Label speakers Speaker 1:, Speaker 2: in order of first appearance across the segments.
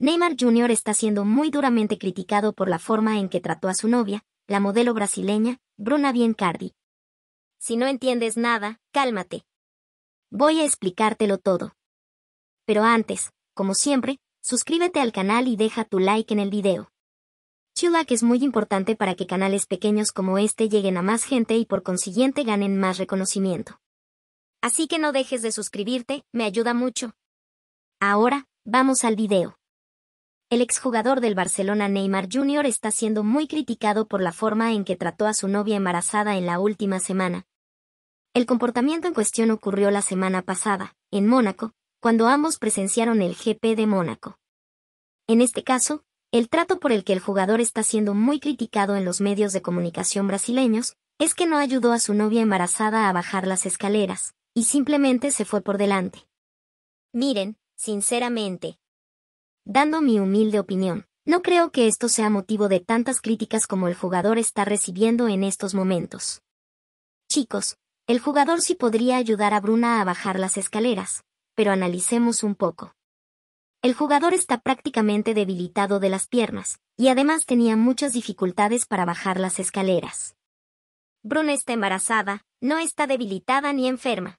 Speaker 1: Neymar Jr. está siendo muy duramente criticado por la forma en que trató a su novia, la modelo brasileña, Bruna Biencardi. Si no entiendes nada, cálmate. Voy a explicártelo todo. Pero antes, como siempre, suscríbete al canal y deja tu like en el video. Chulak es muy importante para que canales pequeños como este lleguen a más gente y por consiguiente ganen más reconocimiento. Así que no dejes de suscribirte, me ayuda mucho. Ahora, vamos al video. El exjugador del Barcelona Neymar Jr. está siendo muy criticado por la forma en que trató a su novia embarazada en la última semana. El comportamiento en cuestión ocurrió la semana pasada, en Mónaco, cuando ambos presenciaron el GP de Mónaco. En este caso, el trato por el que el jugador está siendo muy criticado en los medios de comunicación brasileños, es que no ayudó a su novia embarazada a bajar las escaleras, y simplemente se fue por delante. Miren, sinceramente, dando mi humilde opinión. No creo que esto sea motivo de tantas críticas como el jugador está recibiendo en estos momentos. Chicos, el jugador sí podría ayudar a Bruna a bajar las escaleras, pero analicemos un poco. El jugador está prácticamente debilitado de las piernas, y además tenía muchas dificultades para bajar las escaleras. Bruna está embarazada, no está debilitada ni enferma.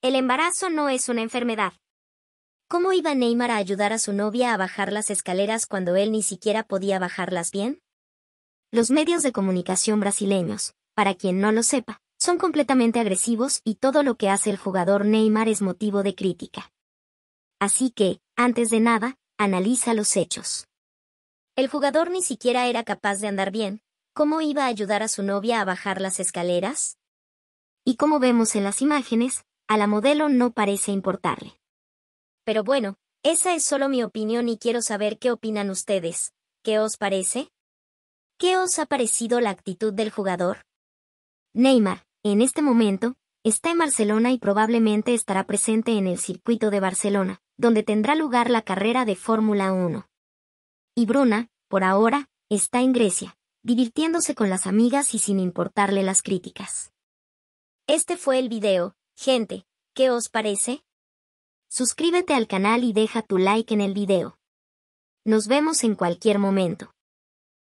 Speaker 1: El embarazo no es una enfermedad, ¿Cómo iba Neymar a ayudar a su novia a bajar las escaleras cuando él ni siquiera podía bajarlas bien? Los medios de comunicación brasileños, para quien no lo sepa, son completamente agresivos y todo lo que hace el jugador Neymar es motivo de crítica. Así que, antes de nada, analiza los hechos. El jugador ni siquiera era capaz de andar bien, ¿cómo iba a ayudar a su novia a bajar las escaleras? Y como vemos en las imágenes, a la modelo no parece importarle. Pero bueno, esa es solo mi opinión y quiero saber qué opinan ustedes. ¿Qué os parece? ¿Qué os ha parecido la actitud del jugador? Neymar, en este momento, está en Barcelona y probablemente estará presente en el circuito de Barcelona, donde tendrá lugar la carrera de Fórmula 1. Y Bruna, por ahora, está en Grecia, divirtiéndose con las amigas y sin importarle las críticas. Este fue el video, gente, ¿qué os parece? Suscríbete al canal y deja tu like en el video. Nos vemos en cualquier momento.